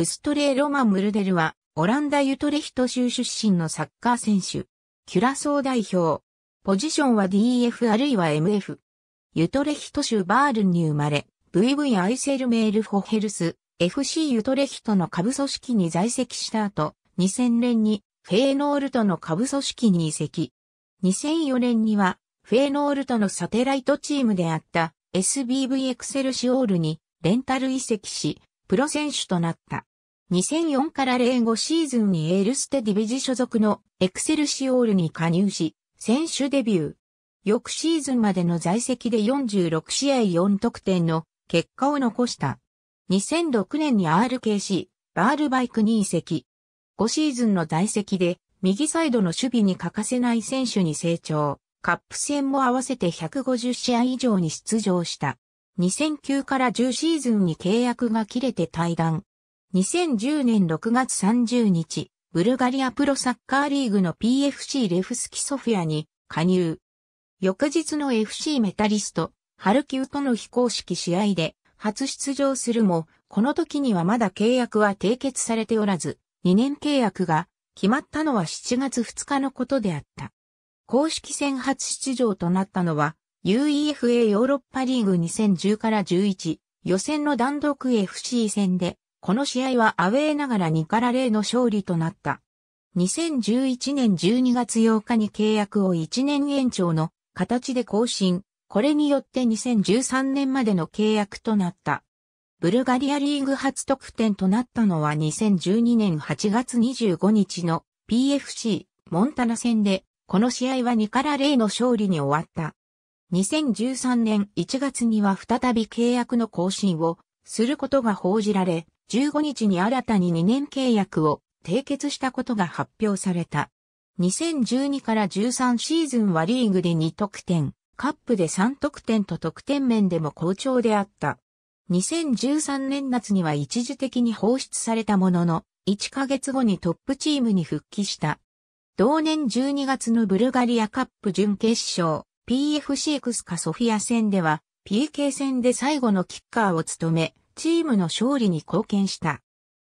ゥストレー・ロマン・ムルデルは、オランダ・ユトレヒト州出身のサッカー選手。キュラソー代表。ポジションは DF あるいは MF。ユトレヒト州バールンに生まれ、VV アイセルメール・フォヘルス、FC ユトレヒトの下部組織に在籍した後、2000年にフェーノールトの下部組織に移籍。2004年には、フェーノールトのサテライトチームであった SBV エクセルシオールにレンタル移籍し、プロ選手となった。2004から05シーズンにエールステディビジ所属のエクセルシオールに加入し、選手デビュー。翌シーズンまでの在籍で46試合4得点の結果を残した。2006年に RKC、バールバイクに移籍。5シーズンの在籍で右サイドの守備に欠かせない選手に成長。カップ戦も合わせて150試合以上に出場した。2009から10シーズンに契約が切れて退団。2010年6月30日、ブルガリアプロサッカーリーグの PFC レフスキソフィアに加入。翌日の FC メタリスト、ハルキウとの非公式試合で初出場するも、この時にはまだ契約は締結されておらず、2年契約が決まったのは7月2日のことであった。公式戦初出場となったのは、UEFA ヨーロッパリーグ2010から11予選の単独 FC 戦で、この試合はアウェーながら2から0の勝利となった。2011年12月8日に契約を1年延長の形で更新。これによって2013年までの契約となった。ブルガリアリーグ初得点となったのは2012年8月25日の PFC モンタナ戦で、この試合は2から0の勝利に終わった。2013年1月には再び契約の更新をすることが報じられ、15日に新たに2年契約を締結したことが発表された。2012から13シーズンはリーグで2得点、カップで3得点と得点面でも好調であった。2013年夏には一時的に放出されたものの、1ヶ月後にトップチームに復帰した。同年12月のブルガリアカップ準決勝、PFC クスカソフィア戦では、PK 戦で最後のキッカーを務め、チームの勝利に貢献した。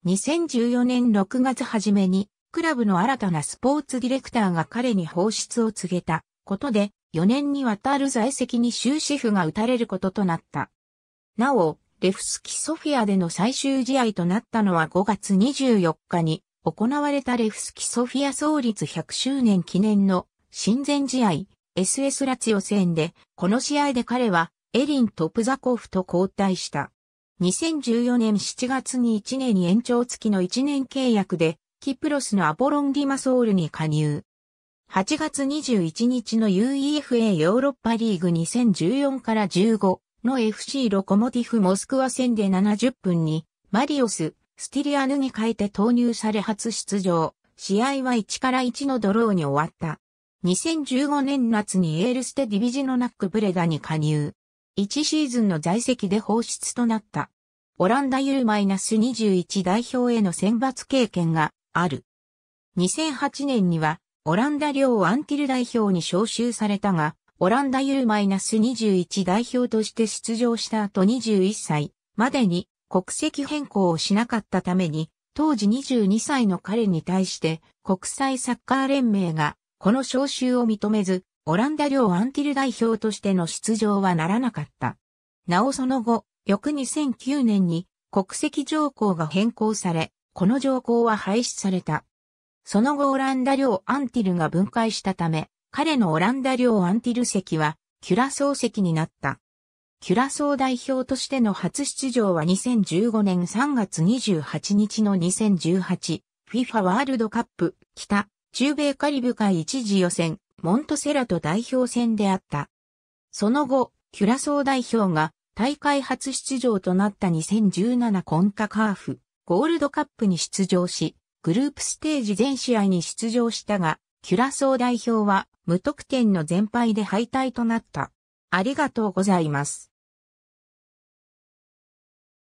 2014年6月初めに、クラブの新たなスポーツディレクターが彼に放出を告げたことで、4年にわたる在籍に終止符が打たれることとなった。なお、レフスキソフィアでの最終試合となったのは5月24日に行われたレフスキソフィア創立100周年記念の親善試合 SS ラツィオ戦で、この試合で彼はエリン・トプザコフと交代した。2014年7月に1年延長付きの1年契約で、キプロスのアポロンディマソールに加入。8月21日の UEFA ヨーロッパリーグ2014から15の FC ロコモティフモスクワ戦で70分にマリオス、スティリアヌに変えて投入され初出場。試合は1から1のドローに終わった。2015年夏にエールステディビジノナックブレダに加入。1シーズンの在籍で放出となった。オランダ U-21 代表への選抜経験がある。2008年にはオランダ領アンティル代表に招集されたが、オランダ U-21 代表として出場した後21歳までに国籍変更をしなかったために、当時22歳の彼に対して国際サッカー連盟がこの招集を認めず、オランダ領アンティル代表としての出場はならなかった。なおその後、翌2009年に国籍条項が変更され、この条項は廃止された。その後オランダ領アンティルが分解したため、彼のオランダ領アンティル席はキュラソー席になった。キュラソー代表としての初出場は2015年3月28日の 2018FIFA ワールドカップ北中米カリブ海一次予選モントセラト代表戦であった。その後、キュラソー代表が大会初出場となった2017コンカカーフゴールドカップに出場し、グループステージ全試合に出場したが、キュラソー代表は無得点の全敗で敗退となった。ありがとうございます。